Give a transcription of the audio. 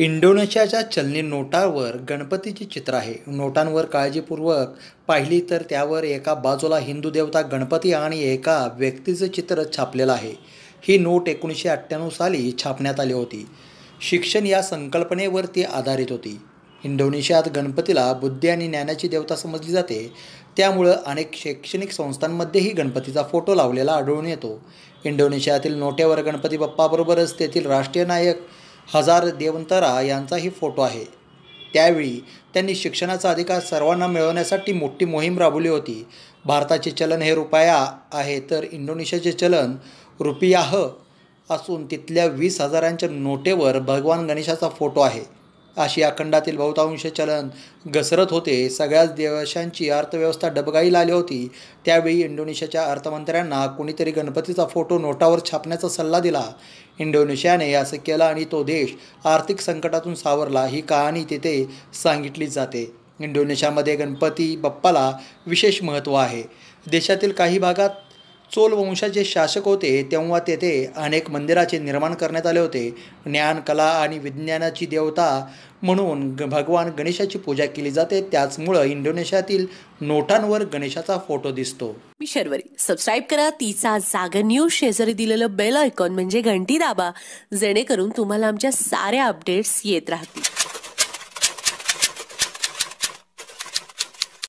इंडोनेशियाच्या चलनी नोटावर गणपतीची चित्र आहे नोटांवर काळजीपूर्वक पाहिली तर त्यावर एका बाजूला हिंदू देवता गणपती आणि एका व्यक्तीचं चित्र छापलेलं आहे ही नोट एकोणीसशे अठ्ठ्याण्णव साली छापण्यात आली होती शिक्षण या संकल्पनेवर ती आधारित होती इंडोनेशियात गणपतीला बुद्धी आणि ज्ञानाची देवता समजली जाते त्यामुळं अनेक शैक्षणिक संस्थांमध्येही गणपतीचा फोटो लावलेला आढळून येतो इंडोनेशियातील नोट्यावर गणपती बाप्पाबरोबरच तेथील राष्ट्रीय नायक हजार देवंतरा यांचाही फोटो आहे त्यावेळी त्यांनी शिक्षणाचा अधिकार सर्वांना मिळवण्यासाठी मोठी मोहीम राबवली होती भारताचे चलन हे रुपया आहे तर इंडोनेशियाचे चलन रुपियाह असून तिथल्या वीस हजारांच्या नोटेवर भगवान गणेशाचा फोटो आहे आशिया खंडातील बहुतांश चलन घसरत होते सगळ्याच देशांची अर्थव्यवस्था डबगाईला आली होती त्यावेळी इंडोनेशियाच्या अर्थमंत्र्यांना कोणीतरी गणपतीचा फोटो नोटावर छापण्याचा सल्ला दिला इंडोनेशियाने असं केलं आणि तो देश आर्थिक संकटातून सावरला ही कहाणी तिथे सांगितली जाते इंडोनेशियामध्ये गणपती बाप्पाला विशेष महत्त्व आहे देशातील काही भागात चोल वंशाचे शासक होते तेव्हा तेथे अनेक मंदिराचे निर्माण करण्यात आले होते ज्ञान कला आणि विज्ञानाची देवता म्हणून भगवान गणेशाची पूजा केली जाते त्याचमुळं इंडोनेशियातील नोटांवर गणेशाचा फोटो दिसतो मी शर्वरी सबस्क्राईब करा तिचा जागर न्यूज शेजारी दिलेलं बेल आयकॉन म्हणजे घंटी दाबा जेणेकरून तुम्हाला आमच्या साऱ्या अपडेट्स येत राहतील